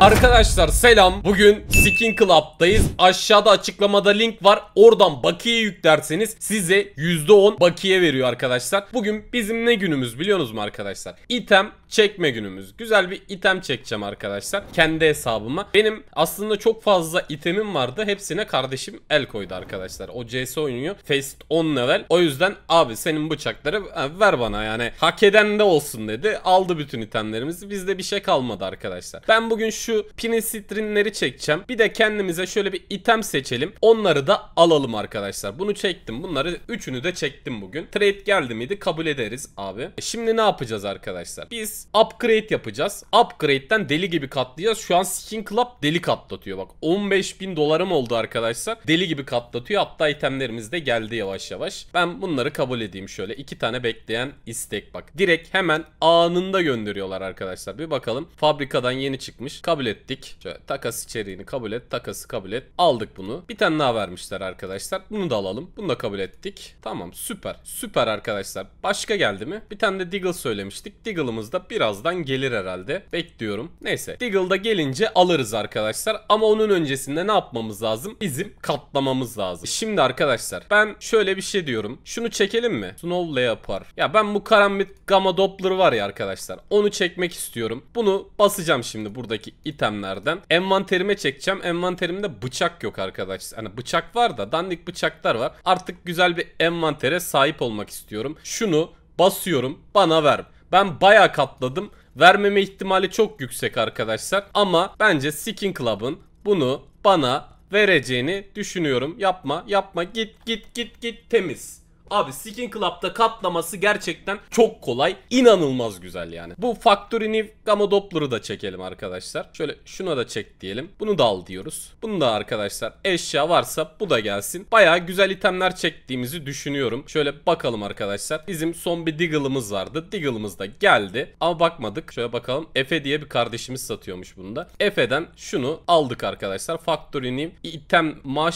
Arkadaşlar selam. Bugün Skin Club'dayız. Aşağıda açıklamada link var. Oradan bakiye yüklerseniz size %10 bakiye veriyor arkadaşlar. Bugün bizim ne günümüz biliyorsunuz mu arkadaşlar? İtem çekme günümüz. Güzel bir item çekeceğim arkadaşlar. Kendi hesabıma. Benim aslında çok fazla itemim vardı. Hepsine kardeşim el koydu arkadaşlar. O CS oynuyor. Faced 10 level. O yüzden abi senin bıçakları ver bana yani. Hak eden de olsun dedi. Aldı bütün itemlerimizi. Bizde bir şey kalmadı arkadaşlar. Ben bugün şu şu pinisitrinleri çekeceğim. Bir de kendimize şöyle bir item seçelim. Onları da alalım arkadaşlar. Bunu çektim. Bunları üçünü de çektim bugün. Trade geldi miydi kabul ederiz abi. E şimdi ne yapacağız arkadaşlar? Biz upgrade yapacağız. Upgrade'den deli gibi katlayacağız. Şu an Skin Club deli katlatıyor bak. 15 bin dolarım oldu arkadaşlar. Deli gibi katlatıyor. Hatta itemlerimiz de geldi yavaş yavaş. Ben bunları kabul edeyim şöyle. iki tane bekleyen istek bak. Direkt hemen anında gönderiyorlar arkadaşlar. Bir bakalım. Fabrikadan yeni çıkmış. Kabul kabul ettik. Şöyle takas içeriğini kabul et, takası kabul et. Aldık bunu. Bir tane daha vermişler arkadaşlar. Bunu da alalım. Bunu da kabul ettik. Tamam süper. Süper arkadaşlar. Başka geldi mi? Bir tane de Diggle söylemiştik. Diggle'ımız da birazdan gelir herhalde. Bekliyorum. Neyse. Diggle'da gelince alırız arkadaşlar. Ama onun öncesinde ne yapmamız lazım? Bizim katlamamız lazım. Şimdi arkadaşlar ben şöyle bir şey diyorum. Şunu çekelim mi? Snow yapar. Ya ben bu karambit gamma doppler var ya arkadaşlar. Onu çekmek istiyorum. Bunu basacağım şimdi buradaki itemlerden envanterime çekeceğim. Envanterimde bıçak yok arkadaşlar. Hani bıçak var da dandik bıçaklar var. Artık güzel bir envantere sahip olmak istiyorum. Şunu basıyorum bana ver. Ben baya katladım. Vermeme ihtimali çok yüksek arkadaşlar. Ama bence Skin Club'ın bunu bana vereceğini düşünüyorum. Yapma yapma git git git git temiz. Abi Skin Club'da katlaması gerçekten çok kolay. İnanılmaz güzel yani. Bu Factory New Gamma Doppler'ı da çekelim arkadaşlar. Şöyle şuna da çek diyelim. Bunu da al diyoruz. Bunu da arkadaşlar eşya varsa bu da gelsin. Baya güzel itemler çektiğimizi düşünüyorum. Şöyle bakalım arkadaşlar. Bizim son bir Diggle'ımız vardı. Diggle'ımız da geldi. Ama bakmadık. Şöyle bakalım. Efe diye bir kardeşimiz satıyormuş bunu da. Efe'den şunu aldık arkadaşlar. Factory New item maaş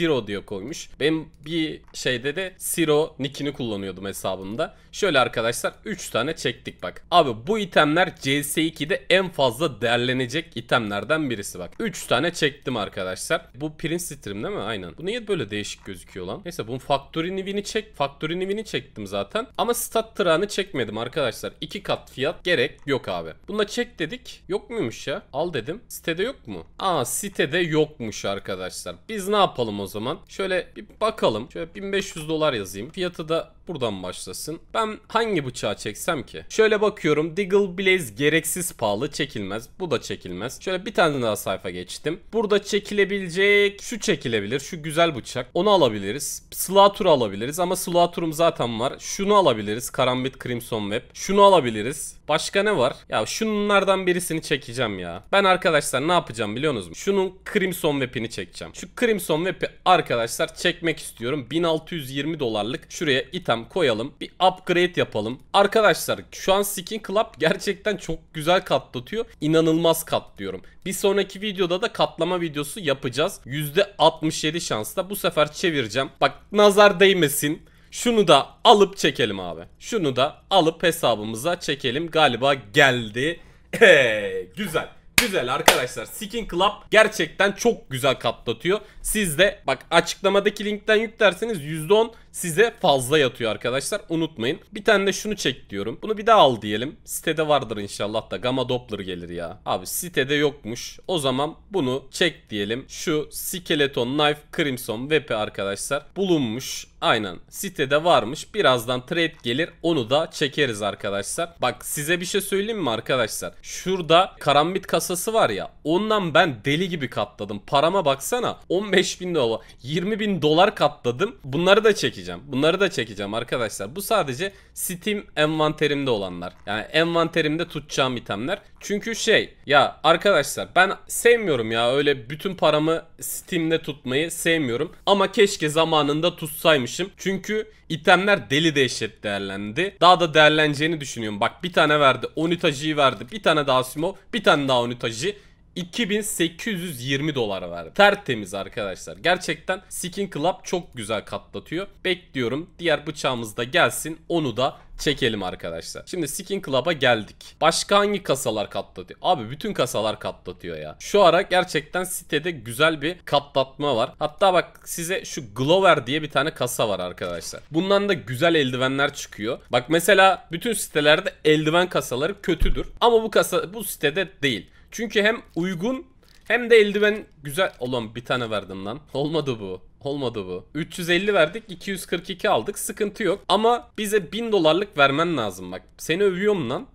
Siro diye koymuş. Ben bir şeyde de Siro nickini kullanıyordum hesabımda. Şöyle arkadaşlar 3 tane çektik bak. Abi bu itemler CS2'de en fazla değerlenecek itemlerden birisi bak. 3 tane çektim arkadaşlar. Bu Prince Stream değil mi? Aynen. Bu niye böyle değişik gözüküyor lan? Neyse bunun Factory Nivin'i çek. Factory Nivin'i çektim zaten. Ama stat tırağını çekmedim arkadaşlar. 2 kat fiyat gerek yok abi. Bununla çek dedik. Yok muymuş ya? Al dedim. Sitede yok mu? Aa sitede yokmuş arkadaşlar. Biz ne yapalım o zaman. Şöyle bir bakalım. Şöyle 1500 dolar yazayım. Fiyatı da buradan başlasın. Ben hangi bıçağı çeksem ki? Şöyle bakıyorum Diggle Blaze gereksiz pahalı çekilmez. Bu da çekilmez. Şöyle bir tane daha sayfa geçtim. Burada çekilebilecek şu çekilebilir. Şu güzel bıçak. Onu alabiliriz. Slatur alabiliriz ama Slatur'um zaten var. Şunu alabiliriz. Karambit Crimson Web. Şunu alabiliriz. Başka ne var? Ya şunlardan birisini çekeceğim ya. Ben arkadaşlar ne yapacağım biliyor musunuz? Şunun Crimson Web'ini çekeceğim. Şu Crimson Web'i arkadaşlar çekmek istiyorum. 1620 dolarlık şuraya item hemen koyalım. Bir upgrade yapalım. Arkadaşlar şu an Skin Club gerçekten çok güzel katlatıyor. İnanılmaz katlıyorum. Bir sonraki videoda da katlama videosu yapacağız. %67 şansla bu sefer çevireceğim. Bak nazar değmesin. Şunu da alıp çekelim abi. Şunu da alıp hesabımıza çekelim. Galiba geldi. Eee güzel. Güzel arkadaşlar Skin Club gerçekten çok güzel katlatıyor. Siz de bak açıklamadaki linkten yüklerseniz %10 size fazla yatıyor arkadaşlar. Unutmayın. Bir tane de şunu çek diyorum. Bunu bir daha al diyelim. Sitede vardır inşallah da Gamma Doppler gelir ya. Abi sitede yokmuş. O zaman bunu çek diyelim. Şu Skeleton Knife Crimson VP arkadaşlar bulunmuş. Aynen sitede varmış birazdan trade gelir onu da çekeriz arkadaşlar. Bak size bir şey söyleyeyim mi arkadaşlar? Şurada karambit kasası var ya ondan ben deli gibi katladım. Parama baksana 15 bin dolar 20 bin dolar katladım. Bunları da çekeceğim. Bunları da çekeceğim arkadaşlar. Bu sadece Steam envanterimde olanlar. Yani envanterimde tutacağım itemler. Çünkü şey ya arkadaşlar ben sevmiyorum ya öyle bütün paramı Steam'de tutmayı sevmiyorum. Ama keşke zamanında tutsaymış almışım. Çünkü itemler deli dehşet değerlendi. Daha da değerleneceğini düşünüyorum. Bak bir tane verdi. Onitaji'yi verdi. Bir tane daha Simo. Bir tane daha Onitaji. 2820 dolar verdi. Tertemiz arkadaşlar. Gerçekten Skin Club çok güzel katlatıyor. Bekliyorum diğer bıçağımız da gelsin. Onu da çekelim arkadaşlar. Şimdi Skin Club'a geldik. Başka hangi kasalar katlatıyor? Abi bütün kasalar katlatıyor ya. Şu ara gerçekten sitede güzel bir katlatma var. Hatta bak size şu Glover diye bir tane kasa var arkadaşlar. Bundan da güzel eldivenler çıkıyor. Bak mesela bütün sitelerde eldiven kasaları kötüdür. Ama bu kasa bu sitede değil. Çünkü hem uygun hem de eldiven güzel. Oğlum bir tane verdim lan. Olmadı bu. Olmadı bu. 350 verdik 242 aldık sıkıntı yok. Ama bize 1000 dolarlık vermen lazım bak. Seni övüyorum lan.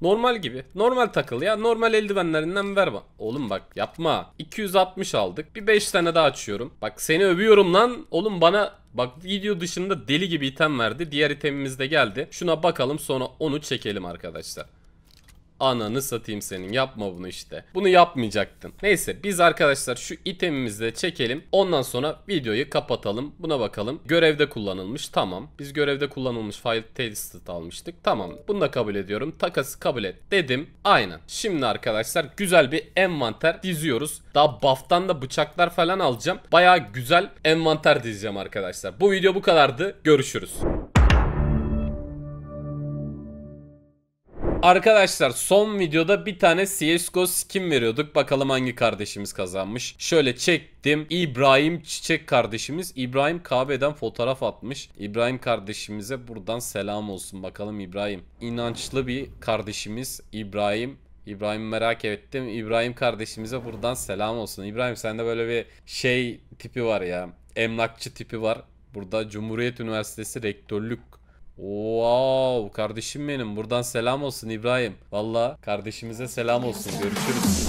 Normal gibi. Normal takıl ya. Normal eldivenlerinden ver bak. Oğlum bak yapma. 260 aldık. Bir 5 tane daha açıyorum. Bak seni övüyorum lan. Oğlum bana bak video dışında deli gibi item verdi. Diğer itemimiz de geldi. Şuna bakalım sonra onu çekelim arkadaşlar. Ananı satayım senin yapma bunu işte. Bunu yapmayacaktın. Neyse biz arkadaşlar şu itemimizi de çekelim. Ondan sonra videoyu kapatalım. Buna bakalım. Görevde kullanılmış tamam. Biz görevde kullanılmış file tasted almıştık. Tamam bunu da kabul ediyorum. Takası kabul et dedim. Aynen. Şimdi arkadaşlar güzel bir envanter diziyoruz. Daha buff'tan da bıçaklar falan alacağım. Baya güzel envanter dizeceğim arkadaşlar. Bu video bu kadardı. Görüşürüz. Arkadaşlar son videoda bir tane CSGO skin veriyorduk. Bakalım hangi kardeşimiz kazanmış. Şöyle çektim. İbrahim Çiçek kardeşimiz. İbrahim KB'den fotoğraf atmış. İbrahim kardeşimize buradan selam olsun. Bakalım İbrahim. İnançlı bir kardeşimiz İbrahim. İbrahim merak ettim. İbrahim kardeşimize buradan selam olsun. İbrahim sende böyle bir şey tipi var ya. Emlakçı tipi var. Burada Cumhuriyet Üniversitesi rektörlük Wow kardeşim benim buradan selam olsun İbrahim. Valla kardeşimize selam olsun görüşürüz.